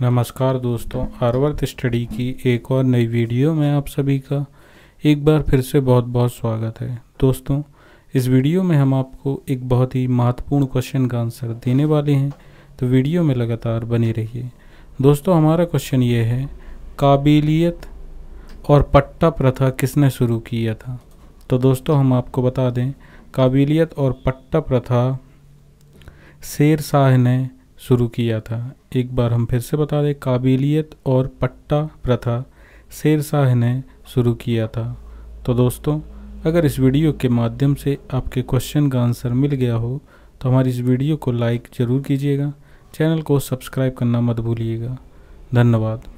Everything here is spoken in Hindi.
नमस्कार दोस्तों आरवर्थ स्टडी की एक और नई वीडियो में आप सभी का एक बार फिर से बहुत बहुत स्वागत है दोस्तों इस वीडियो में हम आपको एक बहुत ही महत्वपूर्ण क्वेश्चन का आंसर देने वाले हैं तो वीडियो में लगातार बने रहिए दोस्तों हमारा क्वेश्चन ये है काबिलियत और पट्टा प्रथा किसने शुरू किया था तो दोस्तों हम आपको बता दें काबिलियत और पट्टा प्रथा शेर शाह ने शुरू किया था एक बार हम फिर से बता दें काबिलियत और पट्टा प्रथा शेर शाह ने शुरू किया था तो दोस्तों अगर इस वीडियो के माध्यम से आपके क्वेश्चन का आंसर मिल गया हो तो हमारी इस वीडियो को लाइक ज़रूर कीजिएगा चैनल को सब्सक्राइब करना मत भूलिएगा धन्यवाद